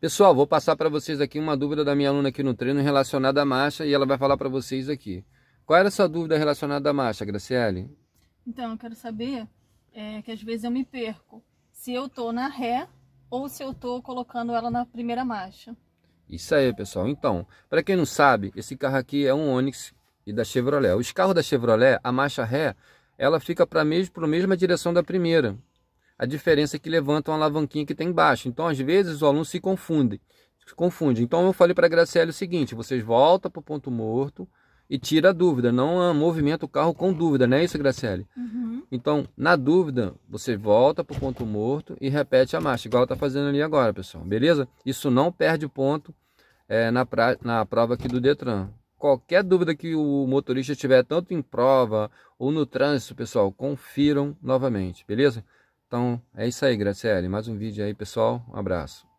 Pessoal, vou passar para vocês aqui uma dúvida da minha aluna aqui no treino relacionada à marcha e ela vai falar para vocês aqui. Qual era a sua dúvida relacionada à marcha, Graciele? Então, eu quero saber é, que às vezes eu me perco se eu estou na ré ou se eu estou colocando ela na primeira marcha. Isso aí, pessoal. Então, para quem não sabe, esse carro aqui é um Onix e da Chevrolet. Os carros da Chevrolet, a marcha ré, ela fica para a mesma direção da primeira a diferença é que levanta uma alavanquinha que tem embaixo. Então, às vezes, os alunos se confundem. Se confundem. Então, eu falei para a Graciela o seguinte, vocês voltam para o ponto morto e tira a dúvida. Não movimenta o carro com dúvida, não é isso, Graciele? Uhum. Então, na dúvida, você volta para o ponto morto e repete a marcha, igual está fazendo ali agora, pessoal. Beleza? Isso não perde ponto é, na, pra... na prova aqui do Detran qualquer dúvida que o motorista tiver, tanto em prova ou no trânsito, pessoal, confiram novamente, beleza? Então é isso aí, Graciele. Mais um vídeo aí, pessoal. Um abraço.